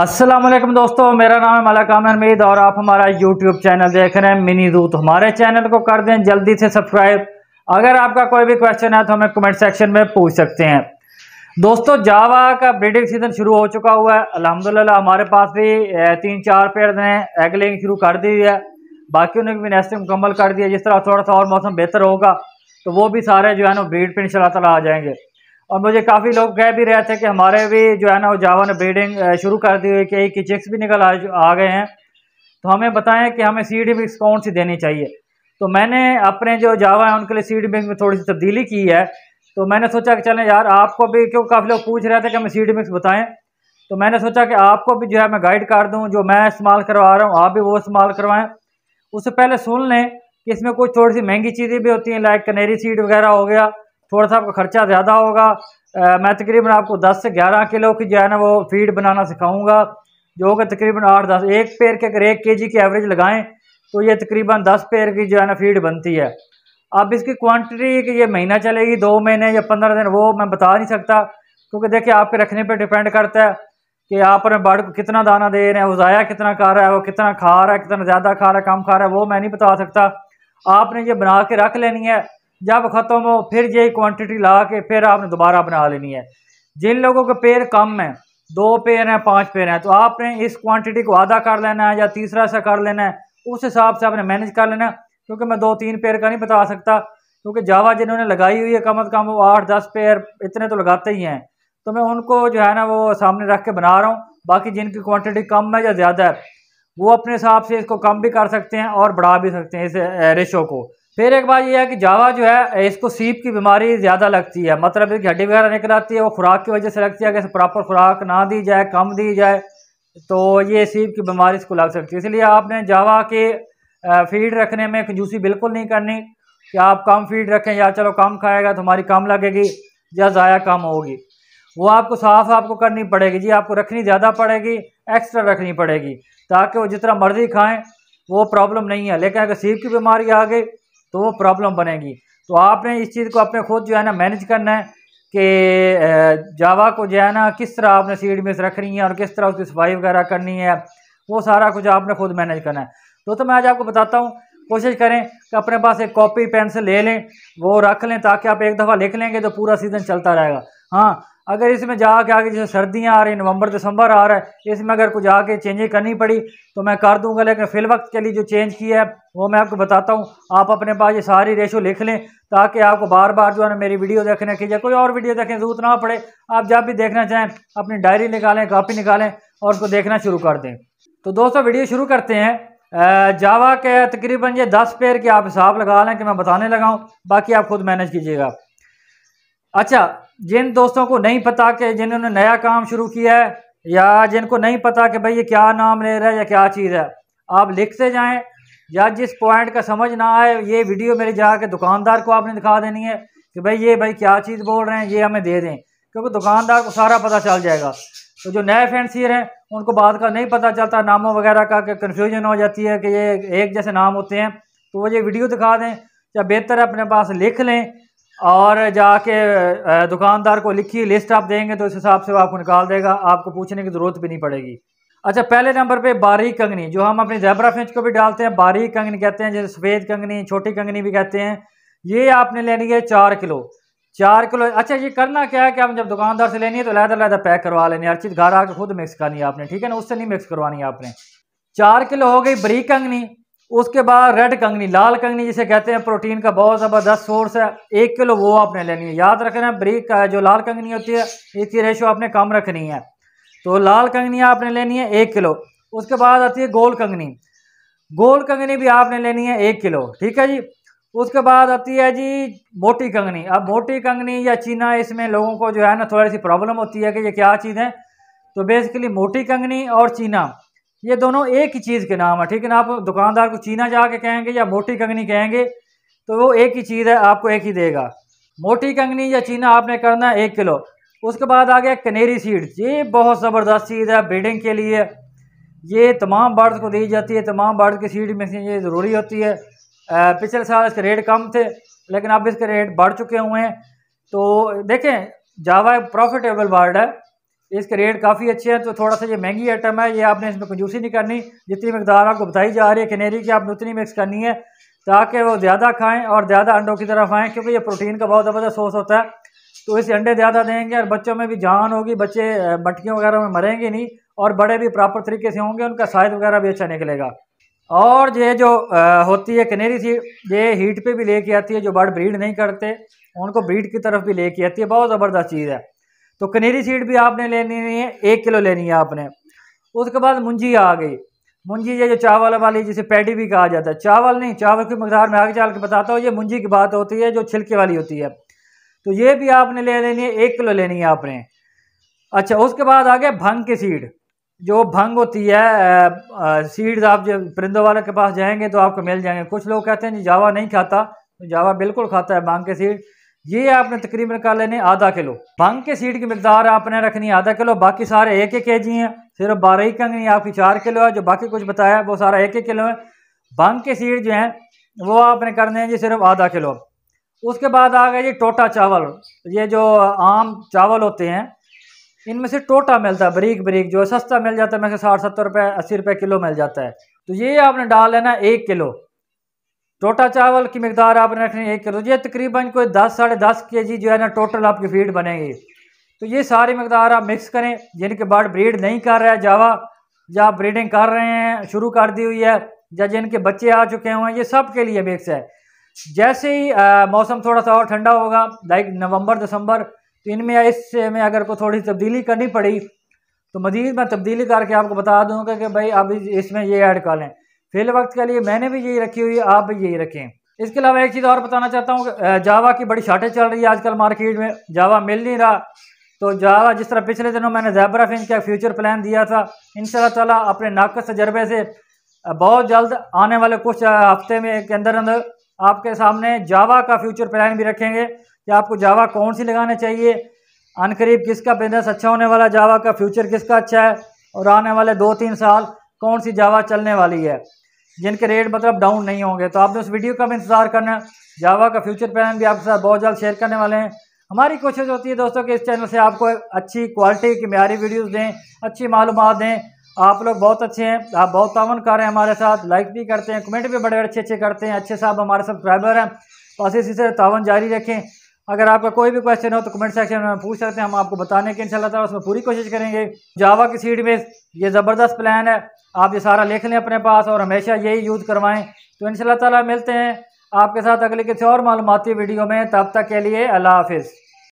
असलम दोस्तों मेरा नाम है मलक आमिर मीद और आप हमारा यूट्यूब चैनल देख रहे हैं मिनी दूत हमारे चैनल को कर दें जल्दी से सब्सक्राइब अगर आपका कोई भी क्वेश्चन है तो हमें कमेंट सेक्शन में पूछ सकते हैं दोस्तों जावा का ब्रीडिंग सीजन शुरू हो चुका हुआ है अलहमदिल्ला हमारे पास भी तीन चार पेड़ ने एगलिंग शुरू कर दी है बाकी ने भी नेस्टिंग मुकम्मल कर दिया जिस तरह थोड़ा सा और मौसम बेहतर होगा तो वो भी सारे जो है ना ब्रीड पर इन आ जाएंगे और मुझे काफ़ी लोग कह भी रहे थे कि हमारे भी जो है ना वो जावा ने ब्रीडिंग शुरू कर दी हुई कि की चिक्स भी निकल आ, आ गए हैं तो हमें बताएं कि हमें सीड मिक्स कौन सी देनी चाहिए तो मैंने अपने जो जावा है उनके लिए सीड मिक्स में थोड़ी सी तब्दीली की है तो मैंने सोचा कि चलें यार आपको भी क्यों काफ़ी लोग पूछ रहे थे कि हमें सीड मिक्स बताएं तो मैंने सोचा कि आपको भी जो है मैं गाइड कर दूं जो मैं इस्तेमाल करवा रहा हूं आप भी वो इस्तेमाल करवाएं उससे पहले सुन लें कि इसमें कुछ थोड़ी सी महंगी चीज़ें भी होती हैं लाइक कनेरी सीड वगैरह हो गया थोड़ा सा आपका खर्चा ज़्यादा होगा आ, मैं तकरीबन आपको 10 से 11 किलो की जो है ना वो फीड बनाना सिखाऊंगा जो होगा तकरीबन आठ दस एक पेड़ के अगर एक के जी की एवरेज लगाएं तो ये तकरीबन दस पेड़ की जो है ना फीड बनती है अब इसकी क्वांटिटी कि ये महीना चलेगी दो महीने या पंद्रह दिन वो मैं बता नहीं सकता क्योंकि देखिए आपके रखने पर डिपेंड करता है कि आप अपने बाड़ को कितना दाना दे रहे हैं वो ज़ाया कितना खा रहा है वो कितना खा रहा है कितना ज़्यादा खा रहा है कम खा रहा है वो मैं नहीं बता सकता आपने ये बना के रख लेनी है जब ख़त्म हो फिर यही क्वांटिटी ला के फिर आपने दोबारा बना लेनी है जिन लोगों के पेड़ कम है दो पेड़ हैं पांच पेड़ हैं तो आपने इस क्वांटिटी को आधा कर लेना है या तीसरा सा कर लेना है उस हिसाब से आपने मैनेज कर लेना है क्योंकि मैं दो तीन पेड़ का नहीं बता सकता क्योंकि जावा जिन्होंने लगाई हुई है कम अज़ कम वो आठ दस पेड़ इतने तो लगाते ही हैं तो मैं उनको जो है ना वो सामने रख के बना रहा हूँ बाकी जिनकी क्वान्टिटी कम है या ज़्यादा है वो अपने हिसाब से इसको कम भी कर सकते हैं और बढ़ा भी सकते हैं इस रेशो को फिर एक बात यह है कि जावा जो है इसको सीप की बीमारी ज़्यादा लगती है मतलब इसकी हड्डी वगैरह निकल आती है वो खुराक की वजह से लगती है अगर प्रॉपर खुराक ना दी जाए कम दी जाए तो ये सीप की बीमारी इसको लग सकती है इसलिए आपने जावा के फीड रखने में कंजूसी बिल्कुल नहीं करनी कि आप कम फीड रखें या चलो कम खाएगा तो हमारी कम लगेगी या ज़ाया कम होगी वो आपको साफ आपको करनी पड़ेगी जी आपको रखनी ज़्यादा पड़ेगी एक्स्ट्रा रखनी पड़ेगी ताकि वो जितना मर्ज़ी खाएँ वो प्रॉब्लम नहीं है लेकिन अगर सीप की बीमारी आ गई तो वो प्रॉब्लम बनेगी तो आपने इस चीज़ को अपने खुद जो है ना मैनेज करना है कि जावा को जो है ना किस तरह आपने सीड मिस रखनी है और किस तरह उसकी सफाई वगैरह करनी है वो सारा कुछ आपने खुद मैनेज करना है तो तो मैं आज आपको बताता हूँ कोशिश करें कि अपने पास एक कॉपी पेंसिल ले लें वो रख लें ताकि आप एक दफ़ा लिख लेंगे तो पूरा सीज़न चलता रहेगा हाँ अगर इसमें जाके आगे जैसे सर्दियाँ आ रही नवंबर दिसंबर आ रहा है इसमें अगर कुछ आके चेंजें करनी पड़ी तो मैं कर दूंगा लेकिन फ़िल वक्त के लिए जो चेंज किया है वो मैं आपको बताता हूँ आप अपने पास ये सारी रेशो लिख लें ताकि आपको बार बार जो है ना मेरी वीडियो देखने की या कोई और वीडियो देखने जरूरत ना पड़े आप जब भी देखना चाहें अपनी डायरी निकालें कापी निकालें और उसको देखना शुरू कर दें तो दोस्तों वीडियो शुरू करते हैं जावा के तकरीबन ये दस पेयर के आप हिसाब लगा लें कि मैं बताने लगा हूँ बाकी आप खुद मैनेज कीजिएगा अच्छा जिन दोस्तों को नहीं पता कि जिन्होंने नया काम शुरू किया है या जिनको नहीं पता कि भाई ये क्या नाम ले रहा है या क्या चीज़ है आप लिखते जाएं या जिस पॉइंट का समझ ना आए ये वीडियो मेरे जाके दुकानदार को आपने दिखा देनी है कि भाई ये भाई क्या चीज़ बोल रहे हैं ये हमें दे दें क्योंकि दुकानदार को सारा पता चल जाएगा तो जो नए फैंसियर हैं उनको बाद का नहीं पता चलता नामों वगैरह का कन्फ्यूजन हो जाती है कि ये एक जैसे नाम होते हैं तो वो ये वीडियो दिखा दें या बेहतर अपने पास लिख लें और जाके दुकानदार को लिखी लिस्ट आप देंगे तो उस हिसाब से वो आपको निकाल देगा आपको पूछने की ज़रूरत भी नहीं पड़ेगी अच्छा पहले नंबर पे बारीक कंगनी जो हम अपने जैबरा फिंच को भी डालते हैं बारीक कंगनी कहते हैं जैसे सफ़ेद कंगनी छोटी कंगनी भी कहते हैं ये आपने लेनी है चार किलो चार किलो अच्छा ये करना क्या है कि हम जब दुकानदार से लेनी है तो लहदा लहदा पैक करवा लेनी है हर चीज़ घर आके खुद मिक्स करनी है आपने ठीक है ना उससे नहीं मिक्स करवानी है आपने चार किलो हो गई बारीक कंगनी उसके बाद रेड कंगनी लाल कंगनी जिसे कहते हैं प्रोटीन का बहुत ज़बरदस्त सोर्स है एक किलो वो आपने लेनी है याद रखना ब्रिक जो लाल कंगनी होती है इसकी रेशो आपने कम रखनी है तो लाल कंगनी आपने लेनी है एक किलो उसके बाद आती है गोल कंगनी गोल कंगनी भी आपने लेनी है एक किलो ठीक है जी उसके बाद आती है जी मोटी कंगनी अब मोटी कंगनी या चीना इसमें लोगों को जो है ना थोड़ी सी प्रॉब्लम होती है कि ये क्या चीज़ है तो बेसिकली मोटी कंगनी और चीना ये दोनों एक ही चीज़ के नाम है ठीक है ना आप दुकानदार को चीना जाके कहेंगे या मोटी कंगनी कहेंगे तो वो एक ही चीज़ है आपको एक ही देगा मोटी कंगनी या चीना आपने करना है एक किलो उसके बाद आ गया कनेरी सीड ये बहुत ज़बरदस्त चीज़ है ब्रीडिंग के लिए ये तमाम बर्ड को दी जाती है तमाम बर्ड की सीड में से ये ज़रूरी होती है पिछले साल इसके रेट कम थे लेकिन अब इसके रेट बढ़ चुके हुए हैं तो देखें जावा प्रॉफिटेबल बर्ड है इसके रेट काफ़ी अच्छे हैं तो थोड़ा सा ये महंगी आइटम है ये आपने इसमें कंजूसी नहीं करनी जितनी मकदार आपको बताई जा रही है कनेरी की आपने उतनी मिक्स करनी है ताकि वो ज़्यादा खाएँ और ज़्यादा अंडों की तरफ आएँ क्योंकि ये प्रोटीन का बहुत ज़बरदस्त सोर्स होता है तो इसे अंडे ज़्यादा देंगे और बच्चों में भी जान होगी बच्चे मटकियों वगैरह में मरेंगे नहीं और बड़े भी प्रॉपर तरीके से होंगे उनका साइज वगैरह भी अच्छा निकलेगा और ये जो होती है कनेरी सी ये हीट पे भी लेके आती है जो बर्ड ब्रीड नहीं करते उनको ब्रीड की तरफ भी लेके आती है बहुत ज़बरदस्त चीज़ है तो कनेरी सीड भी आपने लेनी है एक किलो लेनी है आपने उसके बाद मुंजी आ गई मुंजी ये जो चावल वाली जिसे पैडी भी कहा जाता है चावल नहीं चावल की मकदार में आगे चाल के बताता हूँ ये मुंजी की बात होती है जो छिलके वाली होती है तो ये भी आपने ले लेनी है एक किलो लेनी है आपने अच्छा उसके बाद आ गया भंग की सीड जो भंग होती है सीड्स आप जो परिंदों वाले के पास जाएंगे तो आपको मिल जाएंगे कुछ लोग कहते हैं जी जावा नहीं खाता तो जावा बिल्कुल खाता है भांग के सीड ये आपने तकरीबन कर लेने आधा किलो भांग के सीड की मकदार आपने रखनी आधा किलो बाकी सारे एक एक के जी हैं सिर्फ बारह ही कंगनी आपकी चार किलो है जो बाकी कुछ बताया वो सारा एक एक किलो है भांग के सीड जो है वो आपने करने हैं जी सिर्फ आधा किलो उसके बाद आ गए जी टोटा चावल ये जो आम चावल होते हैं इनमें से टोटा मिलता है बरीक बरीक जो सस्ता मिल जाता है मेरे साठ सत्तर रुपये अस्सी रुपये किलो मिल जाता है तो ये आपने डाल लेना एक किलो टोटा चावल की मकदार आपने रखनी है एक किलो ये तकरीबन कोई दस साढ़े दस के जी जो है ना टोटल आपकी फीड बनेगी तो ये सारी मकदार आप मिक्स करें जिनके बर्ड ब्रीड नहीं कर रहा है जावा या ब्रीडिंग कर रहे हैं शुरू कर दी हुई है या जिनके बच्चे आ चुके हुए हैं ये सब के लिए मिक्स है जैसे ही मौसम थोड़ा सा और ठंडा होगा लाइक नवंबर दिसंबर तो इनमें इस में अगर को थोड़ी तब्दीली करनी पड़ी तो मज़ीद मैं तब्दीली करके आपको बता दूँगा कि भाई अब इसमें ये ऐड कर लें फिल वक्त के लिए मैंने भी यही रखी हुई आप भी यही रखें इसके अलावा एक चीज़ और बताना चाहता हूँ जावा की बड़ी शॉर्टेज चल रही है आजकल मार्केट में जावा मिल नहीं रहा तो जावा जिस तरह पिछले दिनों मैंने जैबराफिन का फ्यूचर प्लान दिया था इन तला अपने नाकस तजर्बे से बहुत जल्द आने वाले कुछ हफ्ते में के अंदर अंदर आपके सामने जावा का फ्यूचर प्लान भी रखेंगे कि आपको जावा कौन सी लगाना चाहिए अनकरीब किसका बिजनेस अच्छा होने वाला जावा का फ्यूचर किसका अच्छा है और आने वाले दो तीन साल कौन सी जावा चलने वाली है जिनके रेट मतलब डाउन नहीं होंगे तो आपने उस वीडियो का भी इंतजार करना जावा का फ्यूचर प्लान भी आपके साथ बहुत जल्द शेयर करने वाले हैं हमारी कोशिश होती है दोस्तों कि इस चैनल से आपको अच्छी क्वालिटी की म्यारी वीडियोज़ दें अच्छी मालूम दें आप लोग बहुत अच्छे हैं आप बहुत तावन कर रहे हैं हमारे साथ लाइक भी करते हैं कमेंट भी बड़े अच्छे अच्छे करते हैं अच्छे साहब हमारे सब्सक्राइबर हैं बस इसी से तावन जारी रखें अगर आपका कोई भी क्वेश्चन हो तो कमेंट सेक्शन में पूछ सकते हैं हम आपको बताने की इंशाल्लाह ताला उसमें पूरी कोशिश करेंगे जावा की सीट में ये ज़बरदस्त प्लान है आप ये सारा लिख लें अपने पास और हमेशा यही यूज़ करवाएं तो इन ताला मिलते हैं आपके साथ अगले किसी और मालूमती वीडियो में तब तक के लिए अल्लाह हाफिज़